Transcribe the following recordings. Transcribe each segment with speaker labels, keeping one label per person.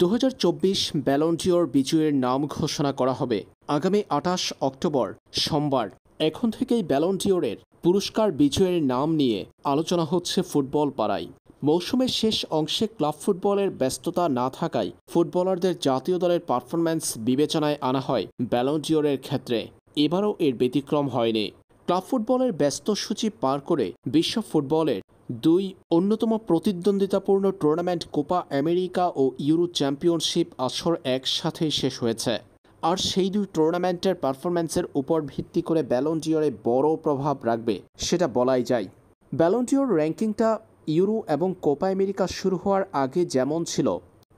Speaker 1: দু হাজার চব্বিশ ব্যালন্টিওর বিজয়ের নাম ঘোষণা করা হবে আগামী আঠাশ অক্টোবর সোমবার এখন থেকেই ব্যালন্টিওরের পুরস্কার বিজয়ের নাম নিয়ে আলোচনা হচ্ছে ফুটবল পাড়ায় মৌসুমের শেষ অংশে ক্লাব ফুটবলের ব্যস্ততা না থাকায় ফুটবলারদের জাতীয় দলের পারফরম্যান্স বিবেচনায় আনা হয় ব্যালন্টিওরের ক্ষেত্রে এবারও এর ব্যতিক্রম হয়নি ক্লাব ফুটবলের ব্যস্ত সূচি পার করে বিশ্ব ফুটবলের দুই অন্যতম প্রতিদ্বন্দ্বিতাপূর্ণ টুর্নামেন্ট কোপা আমেরিকা ও ইউরো চ্যাম্পিয়নশিপ আসর একসাথেই শেষ হয়েছে আর সেই দুই টুর্নামেন্টের পারফরম্যান্সের উপর ভিত্তি করে ব্যালন্টিয়রে বড় প্রভাব রাখবে সেটা বলাই যায় ব্যালন্টিয়র র্যাঙ্কিংটা ইউরো এবং কোপা আমেরিকা শুরু হওয়ার আগে যেমন ছিল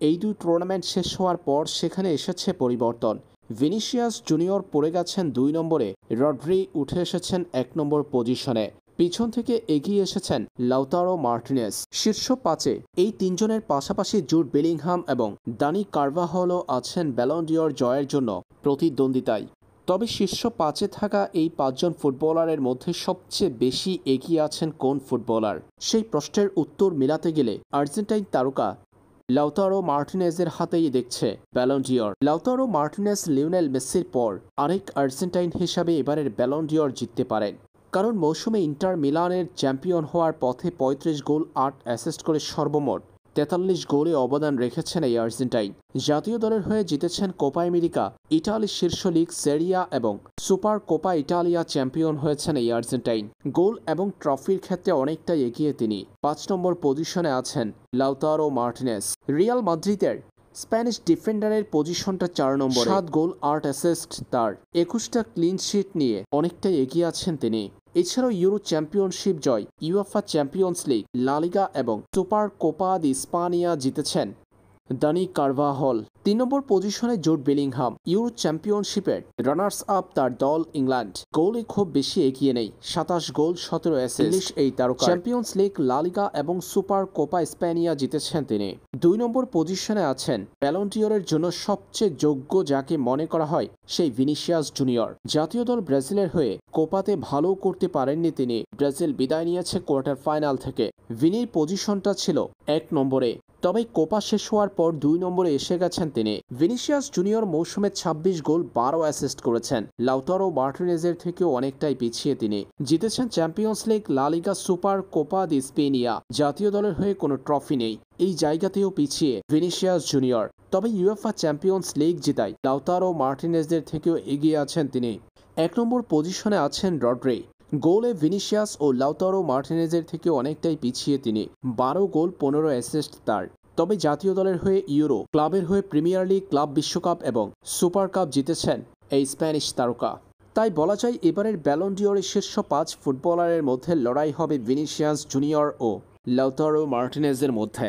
Speaker 1: এই দুই টুর্নামেন্ট শেষ হওয়ার পর সেখানে এসেছে পরিবর্তন ভিনিসিয়াস জুনিয়র পড়ে গেছেন দুই নম্বরে রড্রি উঠে এসেছেন এক নম্বর পজিশনে পিছন থেকে এগিয়ে এসেছেন লাউতারো মার্টিনেস শীর্ষ পাঁচে এই তিনজনের পাশাপাশি জুট বেলিংহাম এবং দানি কার্ভাহলও আছেন ব্যালন্ডিওর জয়ের জন্য প্রতিদ্বন্দ্বিতায় তবে শীর্ষ পাঁচে থাকা এই পাঁচজন ফুটবলারের মধ্যে সবচেয়ে বেশি এগিয়ে আছেন কোন ফুটবলার সেই প্রশ্নের উত্তর মেলাতে গেলে আর্জেন্টাইন তারকা লাউতারো মার্টিনেজের হাতেই দেখছে ব্যালন্ডিওর লাউতারো মার্টিনেস লিওনেল মেসির পর আরেক আর্জেন্টাইন হিসাবে এবারের ব্যালন্ডিওর জিততে পারেন কারণ মৌসুমে ইন্টার মিলানের চ্যাম্পিয়ন হওয়ার পথে ৩৫ গোল আট অ্যাসিস্ট করে সর্বমোট তেতাল্লিশ গোলে অবদান রেখেছেন এই আর্জেন্টাইন জাতীয় দলের হয়ে জিতেছেন কোপা আমেরিকা ইটালির শীর্ষ লীগ সেরিয়া এবং সুপার কোপা ইটালিয়া চ্যাম্পিয়ন হয়েছেন এই আর্জেন্টাইন গোল এবং ট্রফির ক্ষেত্রে অনেকটাই এগিয়ে তিনি পাঁচ নম্বর পজিশনে আছেন লাউতারো মার্টিনেস রিয়াল মাদ্রিদের স্প্যানিশ ডিফেন্ডারের পজিশনটা চার নম্বর সাত গোল আট অ্যাসেস্ট তার একুশটা ক্লিন শিট নিয়ে অনেকটাই এগিয়ে আছেন তিনি এছাড়াও ইউরো চ্যাম্পিয়নশিপ জয় ইউএফা চ্যাম্পিয়ন্স লিগ লালিগা এবং Super Copa de España Dani দানি কারভা হল তিন নম্বর পজিশনে জোট বেলিংহাম ইউরো চ্যাম্পিয়নশিপের রানার্স আপ তার দল ইংল্যান্ড গোলে খুব বেশি এগিয়ে নেই সাতাশ গোল সতেরো অ্যাসিস্ট এই তারকা চ্যাম্পিয়ন্স লিগ লালিগা এবং সুপার কোপা স্প্যানিয়া জিতেছেন তিনি দুই নম্বর পজিশনে আছেন প্যালন্টিয়রের জন্য সবচেয়ে যোগ্য যাকে মনে করা হয় সেই ভিনিশিয়াস জুনিয়র জাতীয় দল ব্রাজিলের হয়ে কোপাতে ভালো করতে পারেননি তিনি ব্রাজিল বিদায় নিয়েছে কোয়ার্টার ফাইনাল থেকে ভিনির পজিশনটা ছিল এক নম্বরে তবে কোপা শেষ হওয়ার পর দুই নম্বরে এসে গেছেন তিনি ভিনিসিয়াস জুনিয়র মৌসুমে ২৬ গোল বারো অ্যাসিস্ট করেছেন লাউতারো মার্টিনেজের থেকেও অনেকটাই পিছিয়ে তিনি জিতেছেন Champions League LaLiga Super Copa de España জাতীয় দলের হয়ে কোনো ট্রফি নেই এই জায়গাতেও পিছিয়ে ভিনিসিয়াস জুনিয়র তবে ইউএফা চ্যাম্পিয়ন্স লিগ জিতায় লাউতারো মার্টিনেজদের থেকেও এগিয়ে আছেন তিনি এক নম্বর পজিশনে আছেন রড্রে গোলে ভিনিসিয়াস ও লাউতারো মার্টিনেজের থেকে অনেকটাই পিছিয়ে তিনি বারো গোল পনেরো অ্যাসিস্ট তার তবে জাতীয় দলের হয়ে ইউরো ক্লাবের হয়ে প্রিমিয়ার লিগ ক্লাব বিশ্বকাপ এবং সুপার কাপ জিতেছেন এই স্প্যানিশ তারকা তাই বলা যায় এবারের ব্যালন্ডিওরের শীর্ষ পাঁচ ফুটবলারের মধ্যে লড়াই হবে ভিনিসিয়াস জুনিয়র ও লাউতারো মার্টিনেজের মধ্যে